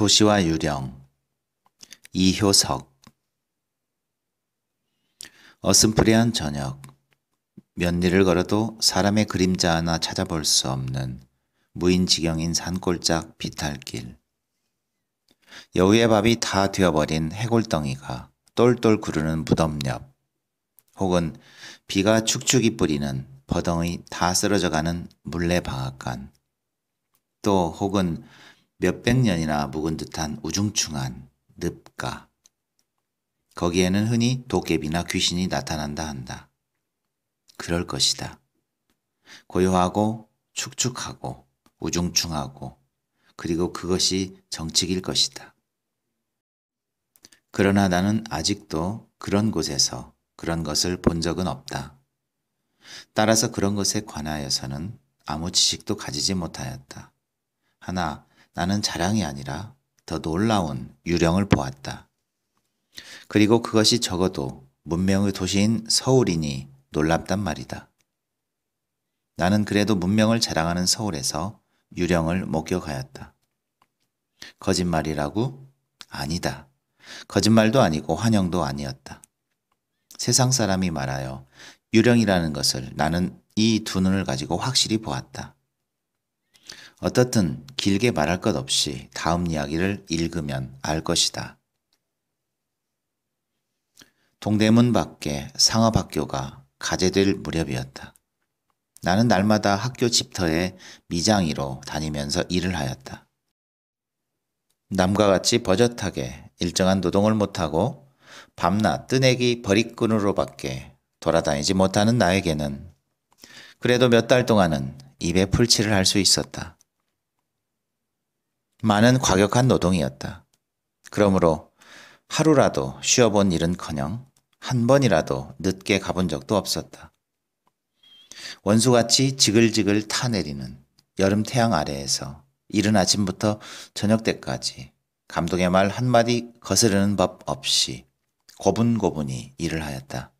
도시와 유령 이효석 어슴푸레한 저녁 면 리를 걸어도 사람의 그림자 하나 찾아볼 수 없는 무인지경인 산골짝 비탈길 여우의 밥이 다 되어버린 해골덩이가 똘똘 구르는 무덤 옆 혹은 비가 축축이 뿌리는 버덩이 다 쓰러져가는 물레방앗간 또 혹은 몇백 년이나 묵은 듯한 우중충한 늪가. 거기에는 흔히 도깨비나 귀신이 나타난다 한다. 그럴 것이다. 고요하고 축축하고 우중충하고 그리고 그것이 정칙일 것이다. 그러나 나는 아직도 그런 곳에서 그런 것을 본 적은 없다. 따라서 그런 것에 관하여서는 아무 지식도 가지지 못하였다. 하나 나는 자랑이 아니라 더 놀라운 유령을 보았다. 그리고 그것이 적어도 문명의 도시인 서울이니 놀랍단 말이다. 나는 그래도 문명을 자랑하는 서울에서 유령을 목격하였다. 거짓말이라고? 아니다. 거짓말도 아니고 환영도 아니었다. 세상 사람이 말하여 유령이라는 것을 나는 이 두 눈을 가지고 확실히 보았다. 어떻든 길게 말할 것 없이 다음 이야기를 읽으면 알 것이다. 동대문 밖에 상업학교가 가재될 무렵이었다. 나는 날마다 학교 집터에 미장이로 다니면서 일을 하였다. 남과 같이 버젓하게 일정한 노동을 못하고 밤낮 뜨내기 버리꾼으로밖에 돌아다니지 못하는 나에게는 그래도 몇 달 동안은 입에 풀칠을 할 수 있었다. 많은 과격한 노동이었다. 그러므로 하루라도 쉬어본 일은커녕 한 번이라도 늦게 가본 적도 없었다. 원수같이 지글지글 타내리는 여름 태양 아래에서 이른 아침부터 저녁 때까지 감독의 말 한마디 거스르는 법 없이 고분고분히 일을 하였다.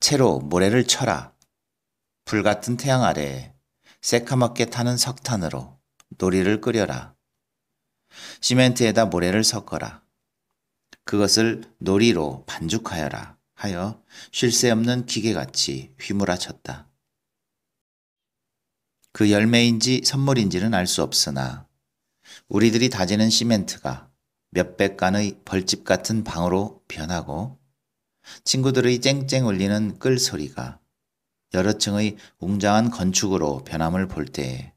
채로 모래를 쳐라. 불 같은 태양 아래에 새카맣게 타는 석탄으로 놀이를 끓여라. 시멘트에다 모래를 섞어라. 그것을 놀이로 반죽하여라 하여 쉴 새 없는 기계같이 휘몰아쳤다. 그 열매인지 선물인지는 알 수 없으나 우리들이 다지는 시멘트가 몇백 간의 벌집 같은 방으로 변하고 친구들의 쨍쨍 울리는 끌 소리가 여러 층의 웅장한 건축으로 변함을 볼 때에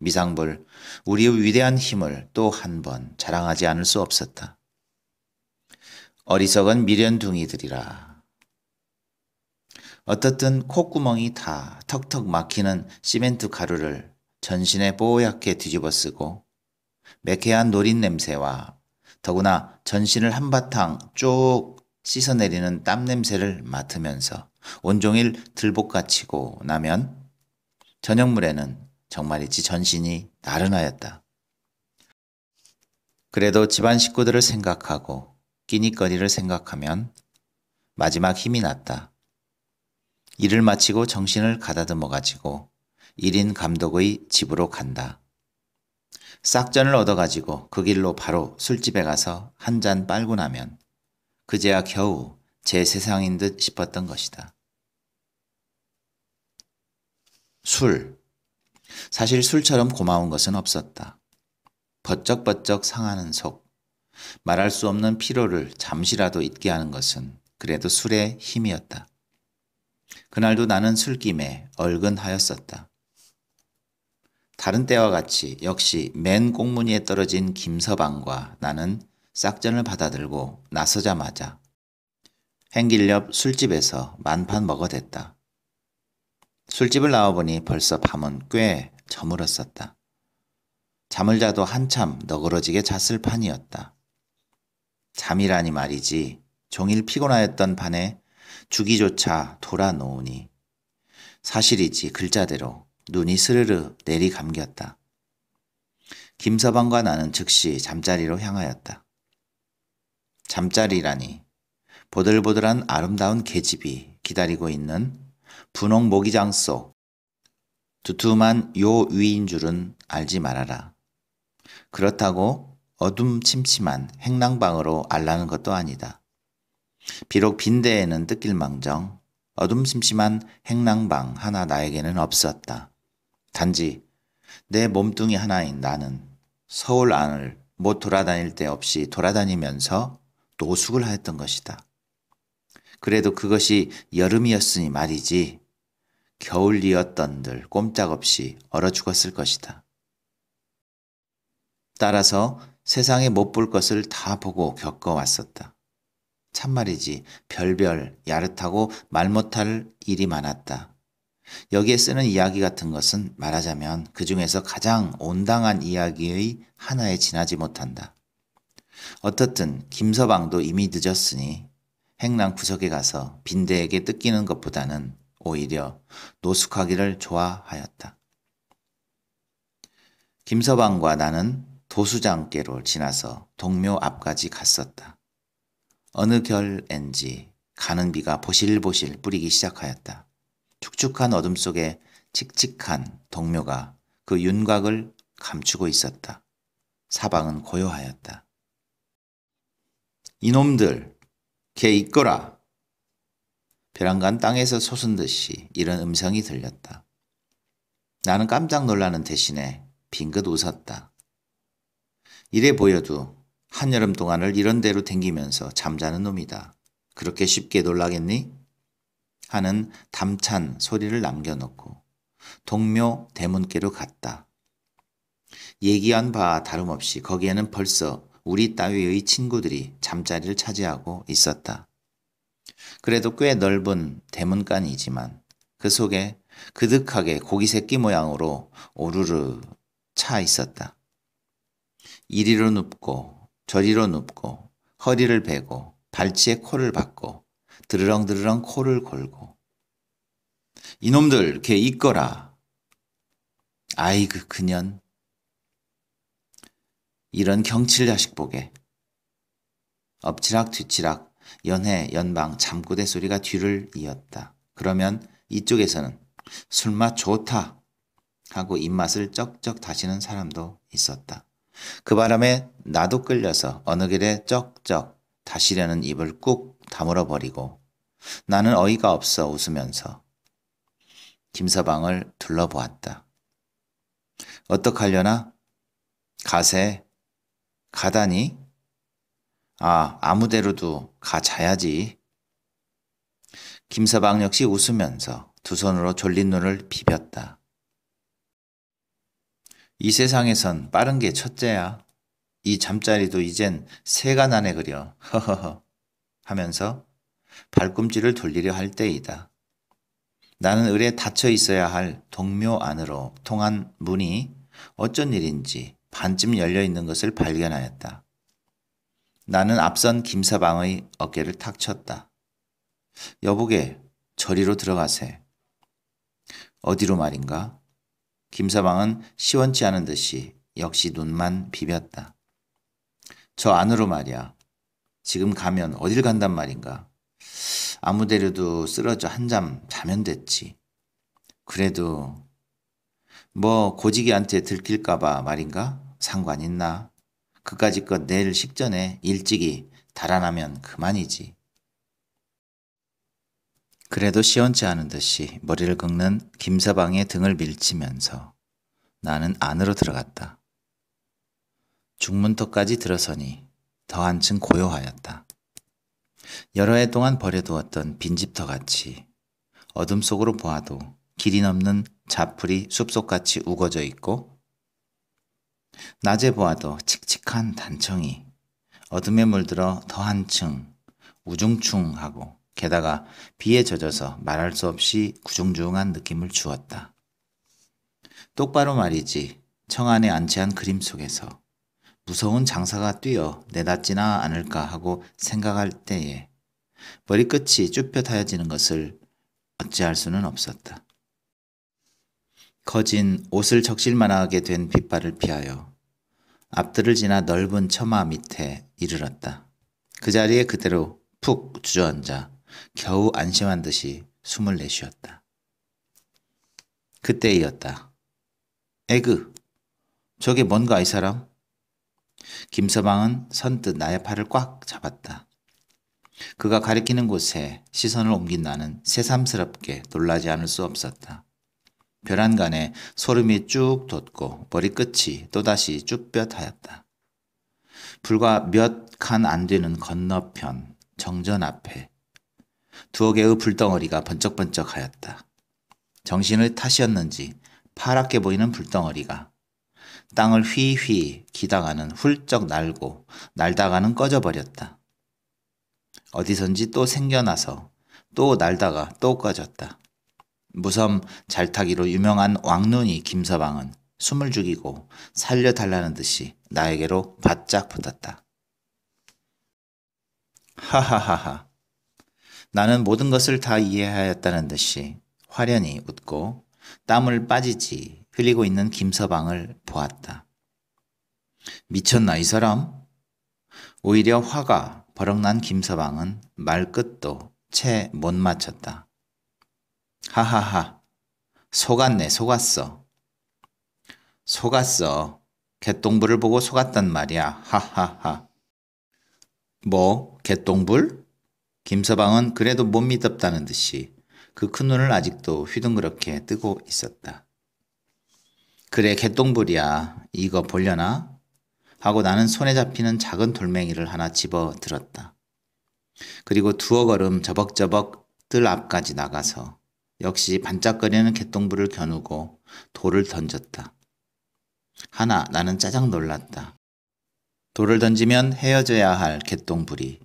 미상불, 우리의 위대한 힘을 또 한 번 자랑하지 않을 수 없었다. 어리석은 미련둥이들이라. 어떻든 콧구멍이 다 턱턱 막히는 시멘트 가루를 전신에 뽀얗게 뒤집어 쓰고 매캐한 노린 냄새와 더구나 전신을 한바탕 쭉 씻어내리는 땀 냄새를 맡으면서 온종일 들볶아치고 나면 저녁물에는 정말이지 전신이 나른하였다. 그래도 집안 식구들을 생각하고 끼니거리를 생각하면 마지막 힘이 났다. 일을 마치고 정신을 가다듬어 가지고 1인 감독의 집으로 간다. 싹전을 얻어가지고 그 길로 바로 술집에 가서 한 잔 빨고 나면 그제야 겨우 제 세상인 듯 싶었던 것이다. 술. 사실 술처럼 고마운 것은 없었다. 버쩍버쩍 상하는 속, 말할 수 없는 피로를 잠시라도 잊게 하는 것은 그래도 술의 힘이었다. 그날도 나는 술김에 얼근하였었다. 다른 때와 같이 역시 맨 꽁무니에 떨어진 김서방과 나는 싹전을 받아들고 나서자마자 행길 옆 술집에서 만판 먹어댔다. 술집을 나와보니 벌써 밤은 꽤 저물었었다. 잠을 자도 한참 너그러지게 잤을 판이었다. 잠이라니 말이지 종일 피곤하였던 판에 주기조차 돌아놓으니 사실이지 글자대로 눈이 스르르 내리감겼다. 김서방과 나는 즉시 잠자리로 향하였다. 잠자리라니 보들보들한 아름다운 계집이 기다리고 있는 분홍 모기장 속 두툼한 요 위인 줄은 알지 말아라. 그렇다고 어둠침침한 행랑방으로 알라는 것도 아니다. 비록 빈대에는 뜻길망정 어둠침침한 행랑방 하나 나에게는 없었다. 단지 내 몸뚱이 하나인 나는 서울 안을 못 돌아다닐 데 없이 돌아다니면서 노숙을 하였던 것이다. 그래도 그것이 여름이었으니 말이지. 겨울이었던들 꼼짝없이 얼어 죽었을 것이다. 따라서 세상에 못 볼 것을 다 보고 겪어왔었다. 참말이지 별별 야릇하고 말 못할 일이 많았다. 여기에 쓰는 이야기 같은 것은 말하자면 그 중에서 가장 온당한 이야기의 하나에 지나지 못한다. 어떻든 김서방도 이미 늦었으니 행랑 구석에 가서 빈대에게 뜯기는 것보다는 오히려 노숙하기를 좋아하였다. 김서방과 나는 도수장께로 지나서 동묘 앞까지 갔었다. 어느 결엔지 가는 비가 보실보실 뿌리기 시작하였다. 축축한 어둠 속에 칙칙한 동묘가 그 윤곽을 감추고 있었다. 사방은 고요하였다. 이놈들! 개 이끌어라. 벼랑간 땅에서 솟은 듯이 이런 음성이 들렸다. 나는 깜짝 놀라는 대신에 빙긋 웃었다. 이래 보여도 한여름 동안을 이런 대로 댕기면서 잠자는 놈이다. 그렇게 쉽게 놀라겠니? 하는 담찬 소리를 남겨놓고 동묘 대문께로 갔다. 얘기한 바 다름없이 거기에는 벌써 우리 따위의 친구들이 잠자리를 차지하고 있었다. 그래도 꽤 넓은 대문간이지만 그 속에 그득하게 고기새끼 모양으로 오르르 차 있었다. 이리로 눕고 저리로 눕고 허리를 베고 발치에 코를 박고 드르렁드르렁 코를 골고 이놈들 걔이꺼라 아이그 그년 이런 경칠 자식 보게. 엎치락 뒤치락 연해 연방 잠꼬대 소리가 뒤를 이었다. 그러면 이쪽에서는 술맛 좋다 하고 입맛을 쩍쩍 다시는 사람도 있었다. 그 바람에 나도 끌려서 어느 길에 쩍쩍 다시려는 입을 꾹 다물어 버리고 나는 어이가 없어 웃으면서 김서방을 둘러보았다. 어떡하려나? 가세 가다니? 아, 아무데로도 가자야지. 김서방 역시 웃으면서 두 손으로 졸린 눈을 비볐다. 이 세상에선 빠른 게 첫째야. 이 잠자리도 이젠 새가 난에 그려. 허허허. 하면서 발꿈치를 돌리려 할 때이다. 나는 을에 닫혀 있어야 할 동묘 안으로 통한 문이 어쩐 일인지 반쯤 열려 있는 것을 발견하였다. 나는 앞선 김사방의 어깨를 탁 쳤다. 여보게, 저리로 들어가세. 어디로 말인가? 김사방은 시원치 않은 듯이 역시 눈만 비볐다. 저 안으로 말이야. 지금 가면 어딜 간단 말인가? 아무 데려도 쓰러져 한 잠 자면 됐지. 그래도 뭐 고지기한테 들킬까봐 말인가? 상관 있나? 그까지 껏 내일 식전에 일찍이 달아나면 그만이지. 그래도 시원치 않은 듯이 머리를 긁는 김사방의 등을 밀치면서 나는 안으로 들어갔다. 중문턱까지 들어서니 더 한층 고요하였다. 여러 해 동안 버려두었던 빈집터같이 어둠 속으로 보아도 길이 넘는 자풀이 숲속같이 우거져 있고 낮에 보아도 칙칙한 단청이 어둠에 물들어 더 한층 우중충하고 게다가 비에 젖어서 말할 수 없이 구중중한 느낌을 주었다. 똑바로 말이지 청안에 안치한 그림 속에서 무서운 장사가 뛰어 내닫지나 않을까 하고 생각할 때에 머리끝이 쭈뼛 하여지는 것을 어찌할 수는 없었다. 거진 옷을 적실만하게 된 빗발을 피하여 앞들을 지나 넓은 처마 밑에 이르렀다. 그 자리에 그대로 푹 주저앉아 겨우 안심한 듯이 숨을 내쉬었다. 그때이었다. 에그, 저게 뭔가 이 사람? 김서방은 선뜻 나의 팔을 꽉 잡았다. 그가 가리키는 곳에 시선을 옮긴 나는 새삼스럽게 놀라지 않을 수 없었다. 벼란간에 소름이 쭉 돋고 머리끝이 또다시 쭉뼛하였다 불과 몇 칸 안 되는 건너편 정전 앞에 두어 개의 불덩어리가 번쩍번쩍하였다. 정신을 탓이었는지 파랗게 보이는 불덩어리가 땅을 휘휘 기다가는 훌쩍 날고 날다가는 꺼져버렸다. 어디선지 또 생겨나서 또 날다가 또 꺼졌다. 무섬 잘 타기로 유명한 왕눈이 김서방은 숨을 죽이고 살려달라는 듯이 나에게로 바짝 붙었다. 하하하하. 나는 모든 것을 다 이해하였다는 듯이 화련히 웃고 땀을 빠지지 흘리고 있는 김서방을 보았다. 미쳤나 이 사람? 오히려 화가 버럭난 김서방은 말끝도 채 못 맞췄다. 하하하. 속았네, 속았어. 속았어. 개똥불을 보고 속았단 말이야. 하하하. 뭐, 개똥불? 김서방은 그래도 못 믿었다는 듯이 그 큰 눈을 아직도 휘둥그렇게 뜨고 있었다. 그래, 개똥불이야. 이거 볼려나? 하고 나는 손에 잡히는 작은 돌멩이를 하나 집어 들었다. 그리고 두어 걸음 저벅저벅 뜰 앞까지 나가서 역시 반짝거리는 개똥불을 겨누고 돌을 던졌다. 하나, 나는 짜장 놀랐다. 돌을 던지면 헤어져야 할 개똥불이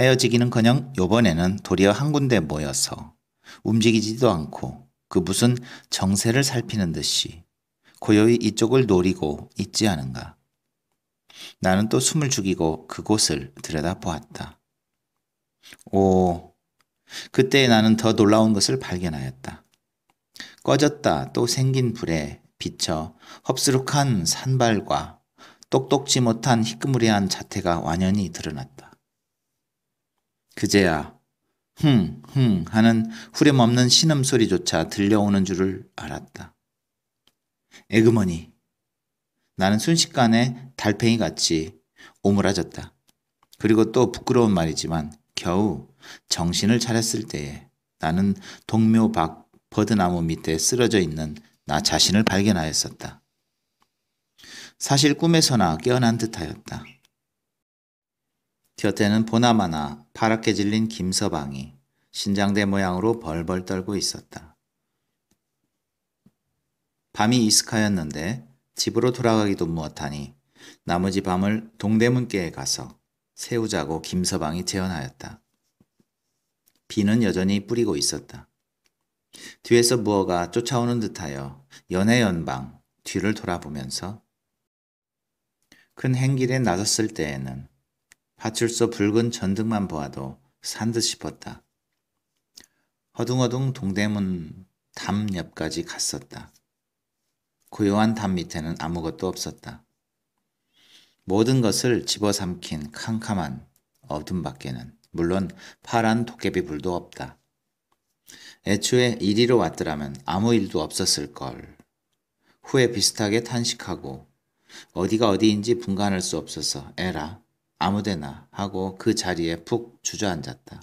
헤어지기는커녕 요번에는 도리어 한 군데 모여서 움직이지도 않고 그 무슨 정세를 살피는 듯이 고요히 이쪽을 노리고 있지 않은가. 나는 또 숨을 죽이고 그곳을 들여다보았다. 오, 그때 나는 더 놀라운 것을 발견하였다. 꺼졌다 또 생긴 불에 비쳐 흡스룩한 산발과 똑똑지 못한 희끄무리한 자태가 완연히 드러났다. 그제야 흥, 흥 하는 후렴없는 신음소리조차 들려오는 줄을 알았다. 에그머니. 나는 순식간에 달팽이 같이 오므라졌다. 그리고 또 부끄러운 말이지만 겨우 정신을 차렸을 때에 나는 동묘 밖 버드나무 밑에 쓰러져 있는 나 자신을 발견하였었다. 사실 꿈에서나 깨어난 듯하였다. 곁에는 보나마나 파랗게 질린 김서방이 신장대 모양으로 벌벌 떨고 있었다. 밤이 이슥하였는데 집으로 돌아가기도 무엇하니 나머지 밤을 동대문께에 가서 세우자고 김서방이 재현하였다 비는 여전히 뿌리고 있었다. 뒤에서 무어가 쫓아오는 듯하여 연애연방 뒤를 돌아보면서 큰 행길에 나섰을 때에는 파출소 붉은 전등만 보아도 산 듯 싶었다. 허둥허둥 동대문 담 옆까지 갔었다. 고요한 담 밑에는 아무것도 없었다. 모든 것을 집어삼킨 캄캄한 어둠 밖에는 물론 파란 도깨비불도 없다. 애초에 이리로 왔더라면 아무 일도 없었을 걸. 후에 비슷하게 탄식하고 어디가 어디인지 분간할 수 없어서 에라 아무데나 하고 그 자리에 푹 주저앉았다.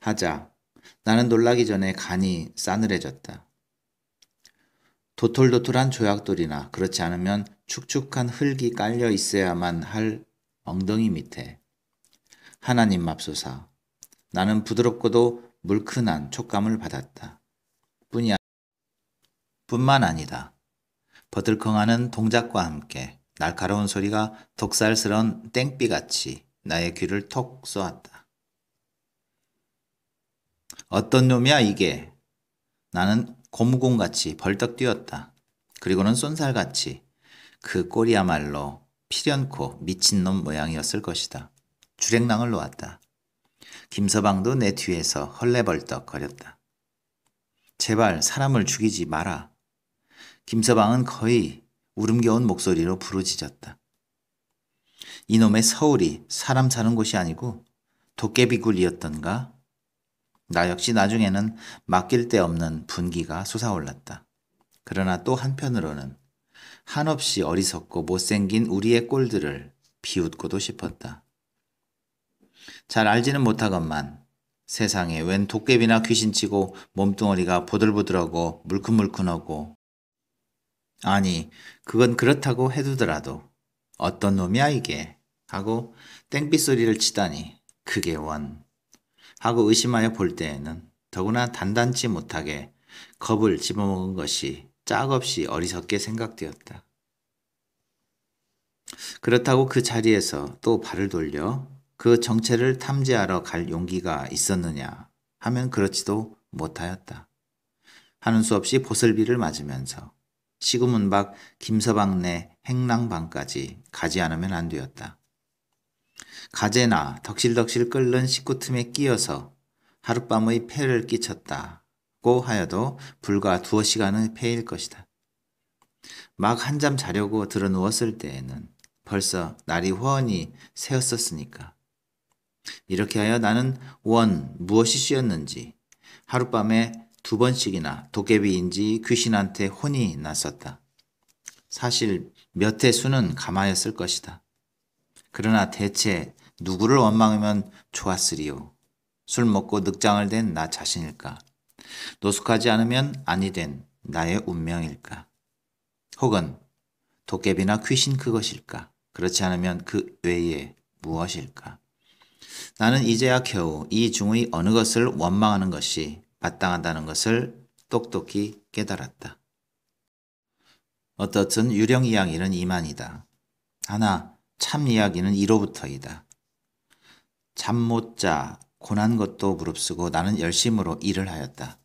하자 나는 놀라기 전에 간이 싸늘해졌다. 도톨도톨한 조약돌이나 그렇지 않으면 축축한 흙이 깔려 있어야만 할 엉덩이 밑에 하나님 맙소사. 나는 부드럽고도 물큰한 촉감을 받았다. 뿐이 아 뿐만 아니다. 버들컹하는 동작과 함께 날카로운 소리가 독살스러운 땡비같이 나의 귀를 톡 쏘았다. 어떤 놈이야 이게? 나는 고무공같이 벌떡 뛰었다. 그리고는 쏜살같이 그 꼴이야말로 피련코 미친놈 모양이었을 것이다. 주랭낭을 놓았다. 김서방도 내 뒤에서 헐레벌떡 거렸다. 제발 사람을 죽이지 마라. 김서방은 거의 울음겨운 목소리로 부르짖었다. 이놈의 서울이 사람 사는 곳이 아니고 도깨비굴이었던가? 나 역시 나중에는 맡길 데 없는 분기가 솟아올랐다. 그러나 또 한편으로는 한없이 어리석고 못생긴 우리의 꼴들을 비웃고도 싶었다. 잘 알지는 못하건만 세상에 웬 도깨비나 귀신치고 몸뚱어리가 보들보들하고 물큰물큰하고 아니 그건 그렇다고 해두더라도 어떤 놈이야 이게 하고 땡빛 소리를 치다니 그게 원 하고 의심하여 볼 때에는 더구나 단단치 못하게 겁을 집어먹은 것이 짝없이 어리석게 생각되었다. 그렇다고 그 자리에서 또 발을 돌려 그 정체를 탐지하러 갈 용기가 있었느냐 하면 그렇지도 못하였다. 하는 수 없이 보슬비를 맞으면서 시구문 밖 김서방 내 행랑방까지 가지 않으면 안 되었다. 가재나 덕실덕실 끓는 식구 틈에 끼어서 하룻밤의 폐를 끼쳤다고 하여도 불과 두어 시간의 폐일 것이다. 막 한잠 자려고 들어 누웠을 때에는 벌써 날이 훤히 새었었으니까 이렇게 하여 나는 원 무엇이 씌었는지 하룻밤에 두 번씩이나 도깨비인지 귀신한테 혼이 났었다. 사실 몇해 수는 감하였을 것이다. 그러나 대체 누구를 원망하면 좋았으리요. 술 먹고 늑장을 댄 나 자신일까? 노숙하지 않으면 아니 된 나의 운명일까? 혹은 도깨비나 귀신 그것일까? 그렇지 않으면 그 외에 무엇일까? 나는 이제야 겨우 이 중의 어느 것을 원망하는 것이 마땅하다는 것을 똑똑히 깨달았다. 어떻든 유령 이야기는 이만이다. 하나, 참 이야기는 이로부터이다. 잠 못 자, 고난 것도 무릅쓰고 나는 열심으로 일을 하였다.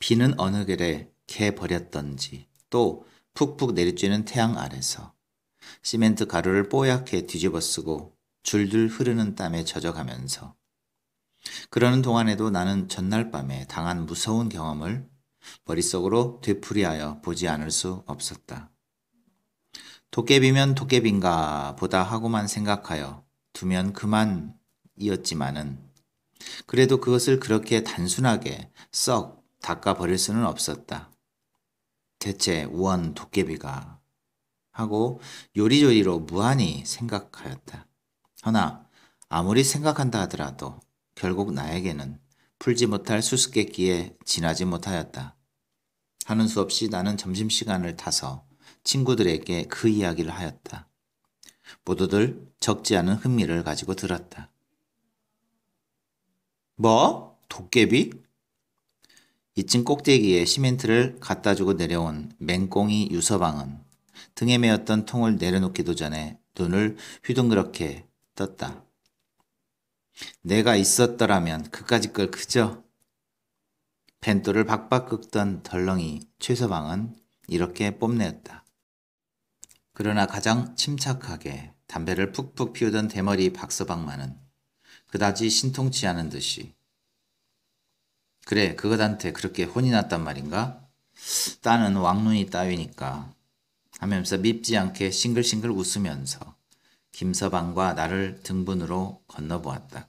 비는 어느 길에 개 버렸던지 또 푹푹 내리쬐는 태양 아래서 시멘트 가루를 뽀얗게 뒤집어 쓰고 줄줄 흐르는 땀에 젖어가면서 그러는 동안에도 나는 전날 밤에 당한 무서운 경험을 머릿속으로 되풀이하여 보지 않을 수 없었다. 도깨비면 도깨비인가 보다 하고만 생각하여 두면 그만이었지만은 그래도 그것을 그렇게 단순하게 썩 닦아버릴 수는 없었다. 대체 우원 도깨비가 하고 요리조리로 무한히 생각하였다. 허나 아무리 생각한다 하더라도 결국 나에게는 풀지 못할 수수께끼에 지나지 못하였다. 하는 수 없이 나는 점심시간을 타서 친구들에게 그 이야기를 하였다. 모두들 적지 않은 흥미를 가지고 들었다. 뭐? 도깨비? 2층 꼭대기에 시멘트를 갖다 주고 내려온 맹꽁이 유서방은 등에 메었던 통을 내려놓기도 전에 눈을 휘둥그렇게 떴다. 내가 있었더라면 그까지 걸 그저 펜돌을 박박 긁던 덜렁이 최서방은 이렇게 뽐내었다. 그러나 가장 침착하게 담배를 푹푹 피우던 대머리 박서방만은 그다지 신통치 않은 듯이 그래 그것한테 그렇게 혼이 났단 말인가? 딸은 왕눈이 따위니까 하면서 밉지 않게 싱글싱글 웃으면서 김서방과 나를 등분으로 건너보았다.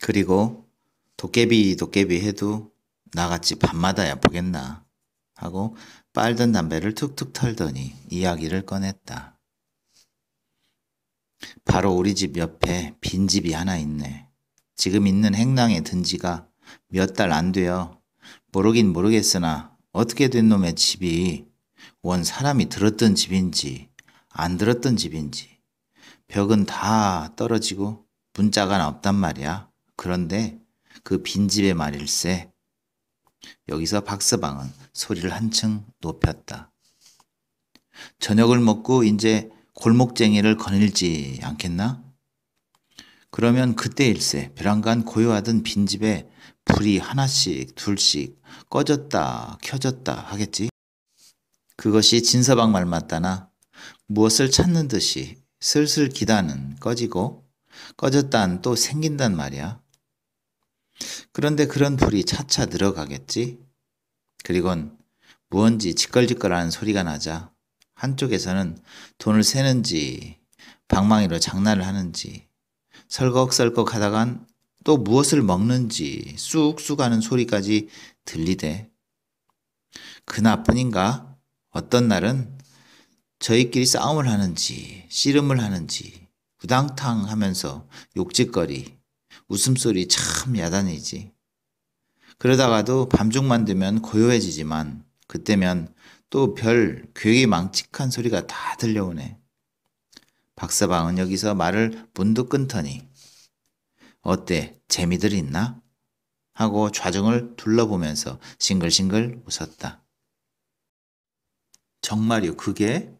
그리고 도깨비 도깨비 해도 나같이 밤마다야 보겠나 하고 빨던 담배를 툭툭 털더니 이야기를 꺼냈다. 바로 우리 집 옆에 빈집이 하나 있네. 지금 있는 행랑에 든 지가 몇 달 안 되어 모르긴 모르겠으나 어떻게 된 놈의 집이 원 사람이 들었던 집인지 안 들었던 집인지 벽은 다 떨어지고 문자가 없단 말이야. 그런데 그 빈집의 말일세. 여기서 박서방은 소리를 한층 높였다. 저녁을 먹고 이제 골목쟁이를 거닐지 않겠나? 그러면 그때일세 베란간 고요하던 빈집에 불이 하나씩 둘씩 꺼졌다 켜졌다 하겠지? 그것이 진서방 말 맞다나 무엇을 찾는 듯이 슬슬 기단은 꺼지고 꺼졌단 또 생긴단 말이야. 그런데 그런 불이 차차 늘어가겠지. 그리곤 무언지 짓걸짓걸하는 소리가 나자 한쪽에서는 돈을 세는지 방망이로 장난을 하는지 설걱설걱 하다간 또 무엇을 먹는지 쑥쑥 하는 소리까지 들리대. 그나뿐인가? 어떤 날은 저희끼리 싸움을 하는지 씨름을 하는지 부당탕 하면서 욕짓거리 웃음소리 참 야단이지. 그러다가도 밤중만 되면 고요해지지만 그때면 또 별 괴기 망칙한 소리가 다 들려오네. 박사방은 여기서 말을 문득 끊더니 어때 재미들 있나? 하고 좌정을 둘러보면서 싱글싱글 웃었다. 정말요 그게?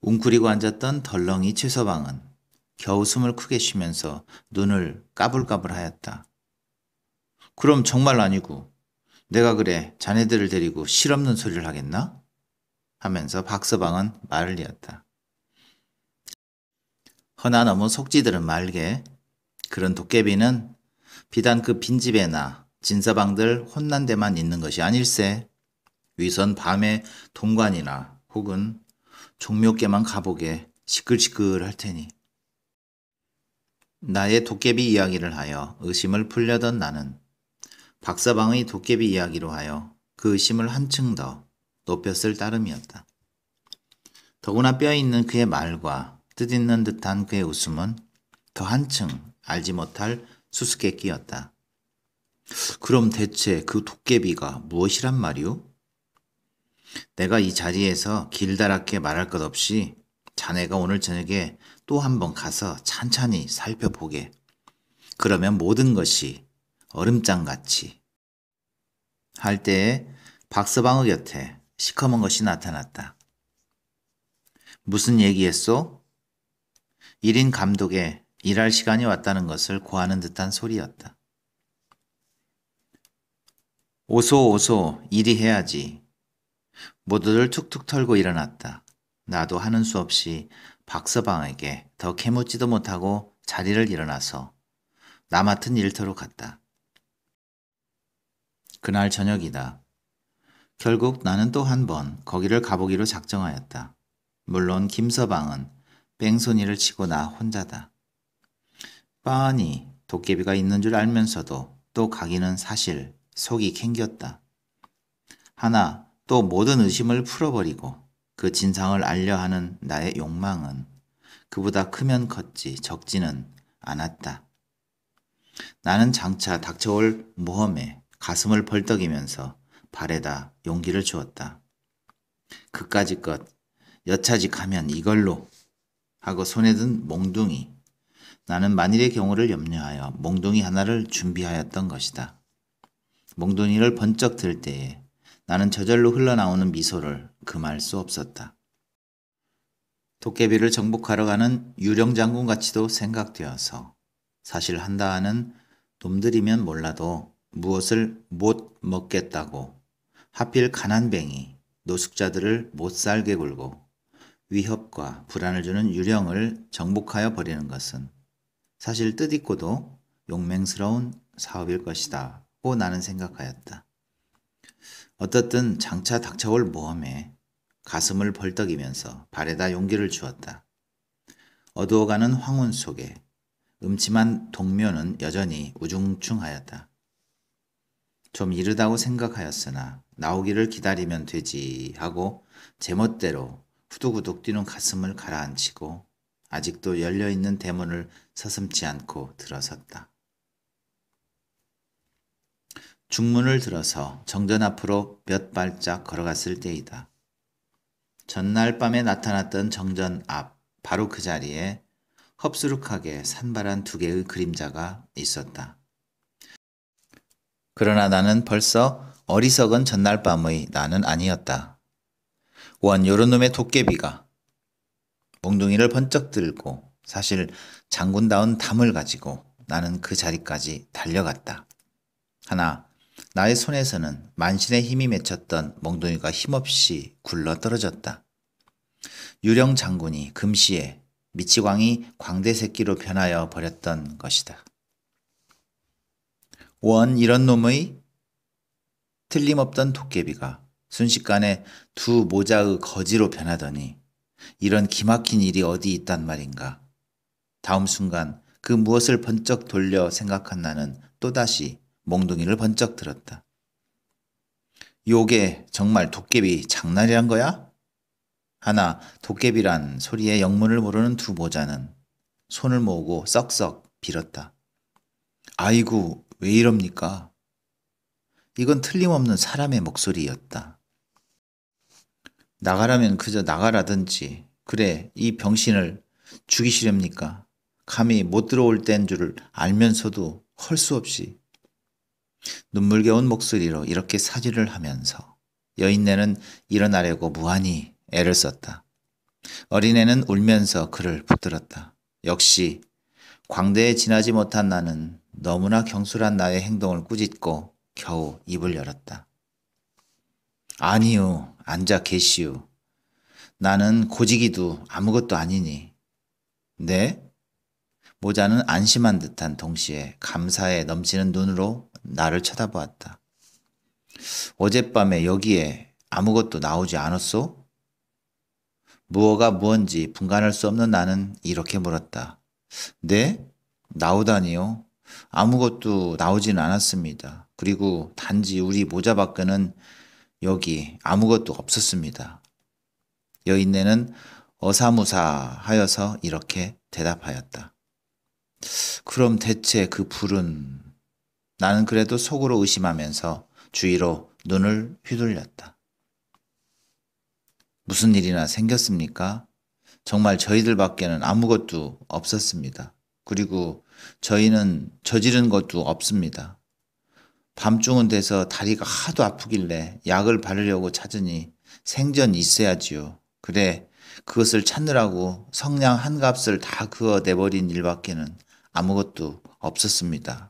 웅크리고 앉았던 덜렁이 최서방은 겨우 숨을 크게 쉬면서 눈을 까불까불하였다. 그럼 정말 아니고 내가 그래 자네들을 데리고 실없는 소리를 하겠나? 하면서 박서방은 말을 이었다. 허나 너무 속지들은 말게 그런 도깨비는 비단 그 빈집에나 진사방들 혼난 데만 있는 것이 아닐세. 위선 밤에 동관이나 혹은 종묘께만 가보게 시끌시끌 할 테니. 나의 도깨비 이야기를 하여 의심을 풀려던 나는 박사방의 도깨비 이야기로 하여 그 의심을 한층 더 높였을 따름이었다. 더구나 뼈 있는 그의 말과 뜻있는 듯한 그의 웃음은 더 한층 알지 못할 수수께끼였다. 그럼 대체 그 도깨비가 무엇이란 말이오? 내가 이 자리에서 길다랗게 말할 것 없이 자네가 오늘 저녁에 또 한번 가서 찬찬히 살펴보게. 그러면 모든 것이 얼음장같이 할 때에 박서방의 곁에 시커먼 것이 나타났다. 무슨 얘기했소? 1인 감독의 일할 시간이 왔다는 것을 고하는 듯한 소리였다. 오소 오소 일이 해야지 모두들 툭툭 털고 일어났다. 나도 하는 수 없이 박서방에게 더 캐묻지도 못하고 자리를 일어나서 남 맡은 일터로 갔다. 그날 저녁이다. 결국 나는 또 한 번 거기를 가보기로 작정하였다. 물론 김서방은 뺑소니를 치고 나 혼자다. 빤히 도깨비가 있는 줄 알면서도 또 가기는 사실 속이 캥겼다. 하나 또 모든 의심을 풀어버리고 그 진상을 알려 하는 나의 욕망은 그보다 크면 컸지 적지는 않았다. 나는 장차 닥쳐올 모험에 가슴을 벌떡이면서 발에다 용기를 주었다. 그까지 것 여차직하면 이걸로 하고 손에 든 몽둥이. 나는 만일의 경우를 염려하여 몽둥이 하나를 준비하였던 것이다. 몽둥이를 번쩍 들 때에 나는 저절로 흘러나오는 미소를 금할 수 없었다. 도깨비를 정복하러 가는 유령 장군 같이도 생각되어서 사실 한다 하는 놈들이면 몰라도 무엇을 못 먹겠다고 하필 가난뱅이 노숙자들을 못 살게 굴고 위협과 불안을 주는 유령을 정복하여 버리는 것은 사실 뜻있고도 용맹스러운 사업일 것이다고 나는 생각하였다. 어떻든 장차 닥쳐올 모험에 가슴을 벌떡이면서 발에다 용기를 주었다. 어두워가는 황혼 속에 음침한 동묘는 여전히 우중충하였다. 좀 이르다고 생각하였으나 나오기를 기다리면 되지 하고 제멋대로 후두구둑 뛰는 가슴을 가라앉히고 아직도 열려있는 대문을 서슴지 않고 들어섰다. 중문을 들어서 정전 앞으로 몇 발짝 걸어갔을 때이다. 전날 밤에 나타났던 정전 앞 바로 그 자리에 흡수룩하게 산발한 두 개의 그림자가 있었다. 그러나 나는 벌써 어리석은 전날 밤의 나는 아니었다. 원 요런 놈의 도깨비가 몽둥이를 번쩍 들고 사실 장군다운 담을 가지고 나는 그 자리까지 달려갔다. 하나, 나의 손에서는 만신의 힘이 맺혔던 몽둥이가 힘없이 굴러 떨어졌다. 유령 장군이 금시에 미치광이 광대 새끼로 변하여 버렸던 것이다. 원 이런 놈의 틀림없던 도깨비가 순식간에 두 모자의 거지로 변하더니 이런 기막힌 일이 어디 있단 말인가. 다음 순간 그 무엇을 번쩍 돌려 생각한 나는 또다시 몽둥이를 번쩍 들었다. 요게 정말 도깨비 장난이란 거야? 하나 도깨비란 소리에 영문을 모르는 두 모자는 손을 모으고 썩썩 빌었다. 아이고 왜 이럽니까? 이건 틀림없는 사람의 목소리였다. 나가라면 그저 나가라든지 그래 이 병신을 죽이시렵니까? 감히 못 들어올 땐 줄을 알면서도 헐 수 없이 눈물겨운 목소리로 이렇게 사죄를 하면서 여인네는 일어나려고 무한히 애를 썼다. 어린애는 울면서 그를 붙들었다. 역시 광대에 지나지 못한 나는 너무나 경솔한 나의 행동을 꾸짖고 겨우 입을 열었다. 아니요, 앉아 계시오. 나는 고지기도 아무것도 아니니. 네? 모자는 안심한 듯한 동시에 감사에 넘치는 눈으로 나를 쳐다보았다. 어젯밤에 여기에 아무것도 나오지 않았소? 무엇가 무언지 분간할 수 없는 나는 이렇게 물었다. 네? 나오다니요? 아무것도 나오진 않았습니다. 그리고 단지 우리 모자 밖에는 여기 아무것도 없었습니다. 여인네는 어사무사 하여서 이렇게 대답하였다. 그럼 대체 그 불은 나는 그래도 속으로 의심하면서 주위로 눈을 휘둘렸다. 무슨 일이나 생겼습니까? 정말 저희들밖에는 아무것도 없었습니다. 그리고 저희는 저지른 것도 없습니다. 밤중은 돼서 다리가 하도 아프길래 약을 바르려고 찾으니 생전 있어야지요. 그래, 그것을 찾느라고 성냥 한 값을 다 그어 내버린 일밖에는 아무것도 없었습니다.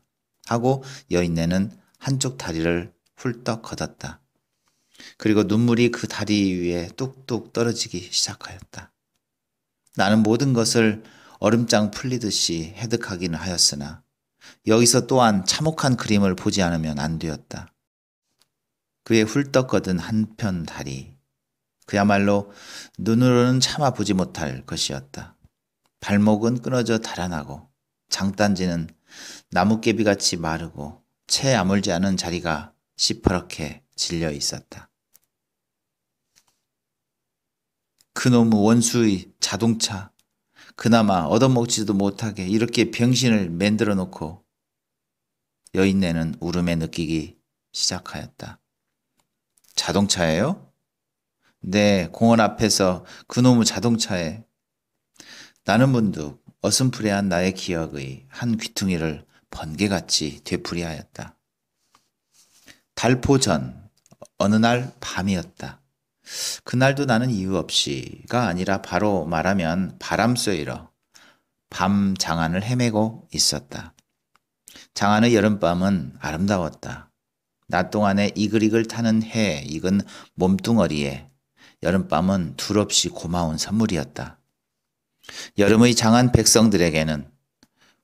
하고 여인네는 한쪽 다리를 훌떡 걷었다. 그리고 눈물이 그 다리 위에 뚝뚝 떨어지기 시작하였다. 나는 모든 것을 얼음장 풀리듯이 해득하기는 하였으나 여기서 또한 참혹한 그림을 보지 않으면 안 되었다. 그의 훌떡 걷은 한편 다리. 그야말로 눈으로는 참아 보지 못할 것이었다. 발목은 끊어져 달아나고 장단지는 나뭇개비 같이 마르고 채 아물지 않은 자리가 시퍼렇게 질려 있었다. 그놈의 원수의 자동차. 그나마 얻어먹지도 못하게 이렇게 병신을 만들어 놓고 여인네는 울음에 느끼기 시작하였다. 자동차예요? 네, 공원 앞에서 그놈의 자동차에 나는 문득 어슴푸레한 나의 기억의 한 귀퉁이를 번개같이 되풀이하였다. 달포 전 어느 날 밤이었다. 그날도 나는 이유 없이가 아니라 바로 말하면 바람 쐬이러 밤 장안을 헤매고 있었다. 장안의 여름밤은 아름다웠다. 낮 동안에 이글이글 타는 해 익은 몸뚱어리에 여름밤은 둘없이 고마운 선물이었다. 여름의 장안 백성들에게는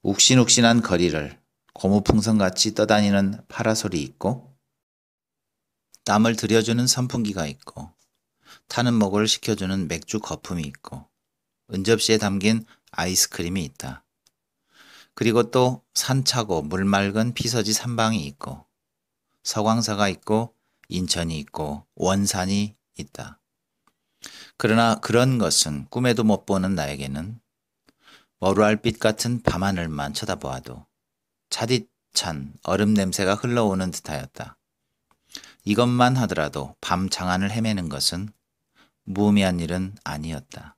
욱신욱신한 거리를 고무풍선같이 떠다니는 파라솔이 있고 땀을 들여주는 선풍기가 있고 타는 목을 식혀주는 맥주 거품이 있고 은접시에 담긴 아이스크림이 있다. 그리고 또 산차고 물맑은 피서지 산방이 있고 서광사가 있고 인천이 있고 원산이 있다. 그러나 그런 것은 꿈에도 못 보는 나에게는 월루알빛 같은 밤하늘만 쳐다보아도 차디찬 얼음 냄새가 흘러오는 듯하였다. 이것만 하더라도 밤 장안을 헤매는 것은 무의미한 일은 아니었다.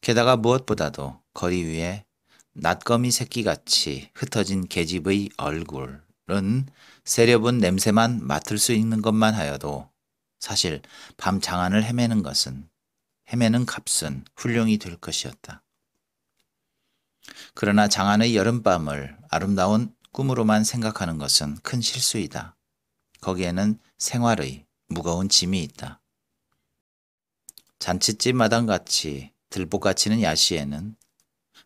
게다가 무엇보다도 거리 위에 낯거미 새끼같이 흩어진 계집의 얼굴은 세려분 냄새만 맡을 수 있는 것만 하여도 사실 밤 장안을 헤매는 것은 헤매는 값은 훌륭히 될 것이었다. 그러나 장안의 여름밤을 아름다운 꿈으로만 생각하는 것은 큰 실수이다. 거기에는 생활의 무거운 짐이 있다. 잔칫집 마당같이 들복같이는 야시에는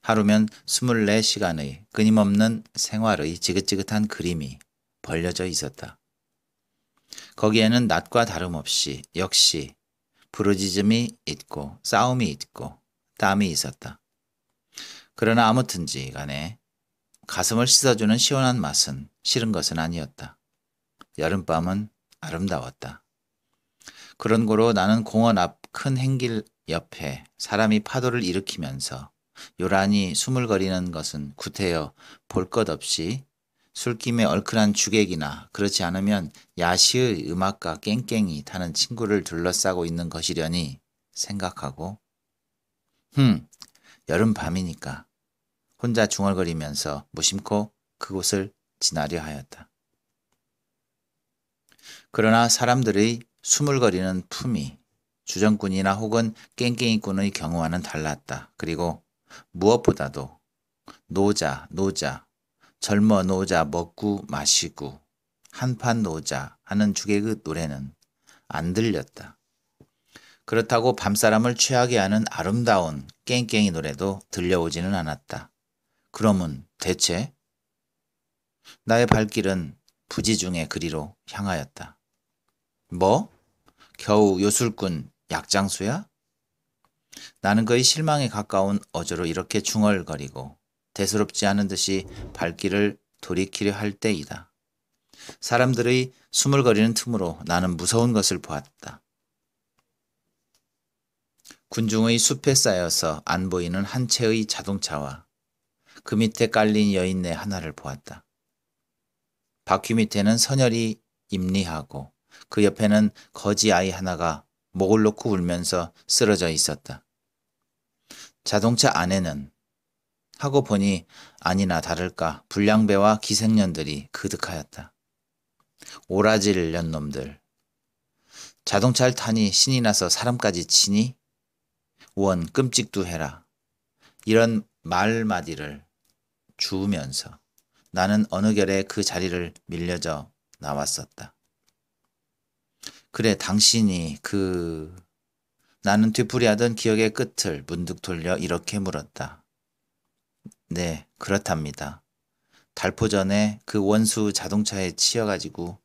하루면 24시간의 끊임없는 생활의 지긋지긋한 그림이 벌려져 있었다. 거기에는 낮과 다름없이 역시 부르짖음이 있고 싸움이 있고 땀이 있었다. 그러나 아무튼지 간에 가슴을 씻어주는 시원한 맛은 싫은 것은 아니었다. 여름밤은 아름다웠다. 그런 고로 나는 공원 앞 큰 행길 옆에 사람이 파도를 일으키면서 요란히 숨을 거리는 것은 구태여 볼 것 없이 술김에 얼큰한 주객이나 그렇지 않으면 야시의 음악과 깽깽이 타는 친구를 둘러싸고 있는 것이려니 생각하고 흠 여름 밤이니까 혼자 중얼거리면서 무심코 그곳을 지나려 하였다. 그러나 사람들의 수물거리는 품이 주정꾼이나 혹은 깽깽이꾼의 경우와는 달랐다. 그리고 무엇보다도 노자, 노자, 젊어 노자 먹고 마시고 한판 노자 하는 주객의 노래는 안 들렸다. 그렇다고 밤사람을 취하게 하는 아름다운 깽깽이 노래도 들려오지는 않았다. 그러면 대체 나의 발길은 부지중의 그리로 향하였다. 뭐? 겨우 요술꾼 약장수야? 나는 거의 실망에 가까운 어조로 이렇게 중얼거리고 대수롭지 않은 듯이 발길을 돌이키려 할 때이다. 사람들의 숨을거리는 틈으로 나는 무서운 것을 보았다. 군중의 숲에 쌓여서 안 보이는 한 채의 자동차와 그 밑에 깔린 여인네 하나를 보았다. 바퀴 밑에는 선열이 임리하고 그 옆에는 거지 아이 하나가 목을 놓고 울면서 쓰러져 있었다. 자동차 안에는 하고 보니 아니나 다를까 불량배와 기생년들이 그득하였다. 오라질 년놈들. 자동차를 타니 신이 나서 사람까지 치니? 원 끔찍도 해라. 이런 말마디를 주우면서 나는 어느 결에 그 자리를 밀려져 나왔었다. 그래, 당신이 그... 나는 뒤풀이하던 기억의 끝을 문득 돌려 이렇게 물었다. 네, 그렇답니다. 달포 전에 그 원수 자동차에 치여가지고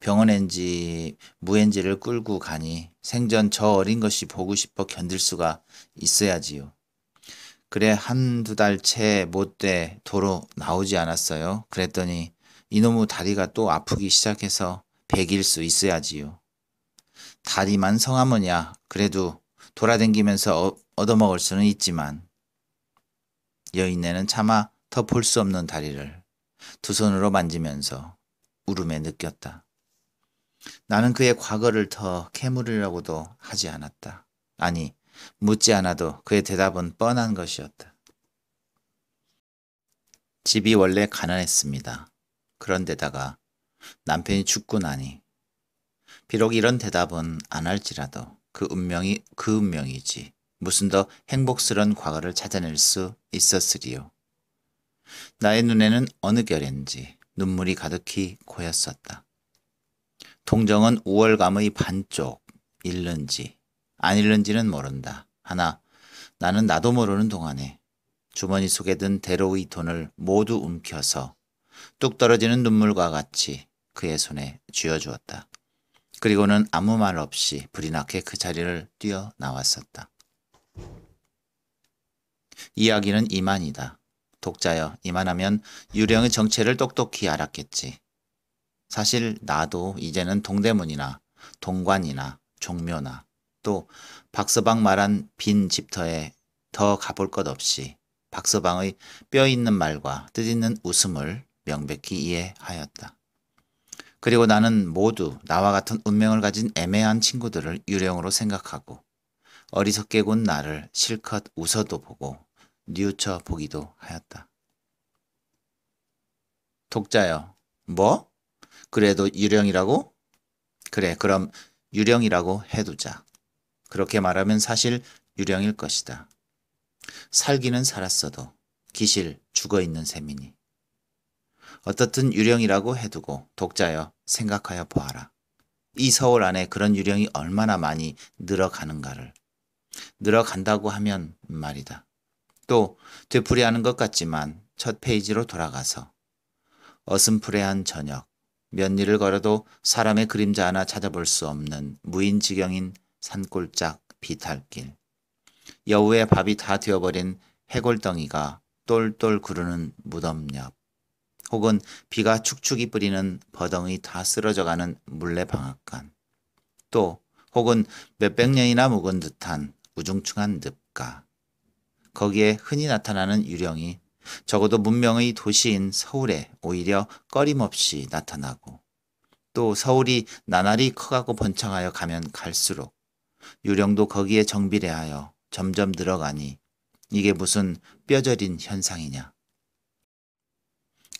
병원엔지 무엔지를 끌고 가니 생전 저 어린 것이 보고 싶어 견딜 수가 있어야지요. 그래 한두 달 채 못돼 도로 나오지 않았어요. 그랬더니 이놈의 다리가 또 아프기 시작해서 백일 수 있어야지요. 다리만 성하머냐 그래도 돌아댕기면서 어, 얻어먹을 수는 있지만 여인네는 차마 더 볼 수 없는 다리를 두 손으로 만지면서 울음에 느꼈다. 나는 그의 과거를 더 캐물으려고도 하지 않았다. 아니 묻지 않아도 그의 대답은 뻔한 것이었다. 집이 원래 가난했습니다. 그런데다가 남편이 죽고 나니 비록 이런 대답은 안 할지라도 그 운명이 그 운명이지 무슨 더행복스러운 과거를 찾아낼 수 있었으리요. 나의 눈에는 어느 결인지 눈물이 가득히 고였었다. 통정은 우월감의 반쪽, 잃는지 아닐는지는 모른다. 하나 나는 나도 모르는 동안에 주머니 속에 든 대로의 돈을 모두 움켜서 뚝 떨어지는 눈물과 같이 그의 손에 쥐어주었다. 그리고는 아무 말 없이 불이 나게 그 자리를 뛰어나왔었다. 이야기는 이만이다. 독자여 이만하면 유령의 정체를 똑똑히 알았겠지. 사실 나도 이제는 동대문이나 동관이나 종묘나 또 박서방 말한 빈 집터에 더 가볼 것 없이 박서방의 뼈 있는 말과 뜻있는 웃음을 명백히 이해하였다. 그리고 나는 모두 나와 같은 운명을 가진 애매한 친구들을 유령으로 생각하고 어리석게 군 나를 실컷 웃어도 보고 뉘우쳐 보기도 하였다. 독자여, 뭐? 그래도 유령이라고? 그래, 그럼 유령이라고 해두자. 그렇게 말하면 사실 유령일 것이다. 살기는 살았어도 기실 죽어있는 셈이니. 어떻든 유령이라고 해두고 독자여 생각하여 보아라. 이 서울 안에 그런 유령이 얼마나 많이 늘어가는가를. 늘어간다고 하면 말이다. 또 되풀이하는 것 같지만 첫 페이지로 돌아가서 어슴푸레한 저녁, 몇 일을 걸어도 사람의 그림자 하나 찾아볼 수 없는 무인 지경인 산골짝 비탈길. 여우의 밥이 다 되어버린 해골덩이가 똘똘 구르는 무덤 옆. 혹은 비가 축축이 뿌리는 버덩이 다 쓰러져가는 물레방앗간. 또 혹은 몇백 년이나 묵은 듯한 우중충한 늪가. 거기에 흔히 나타나는 유령이 적어도 문명의 도시인 서울에 오히려 꺼림없이 나타나고 또 서울이 나날이 커가고 번창하여 가면 갈수록 유령도 거기에 정비례하여 점점 들어가니 이게 무슨 뼈저린 현상이냐.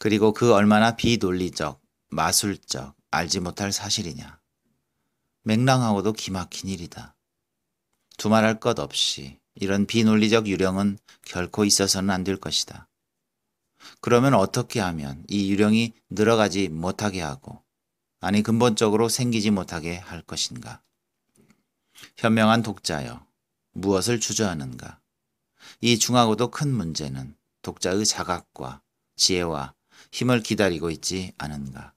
그리고 그 얼마나 비논리적, 마술적, 알지 못할 사실이냐. 맥랑하고도 기막힌 일이다. 두말할 것 없이 이런 비논리적 유령은 결코 있어서는 안 될 것이다. 그러면 어떻게 하면 이 유령이 늘어가지 못하게 하고, 아니 근본적으로 생기지 못하게 할 것인가? 현명한 독자여 무엇을 주저하는가? 이 중하고도 큰 문제는 독자의 자각과 지혜와 힘을 기다리고 있지 않은가?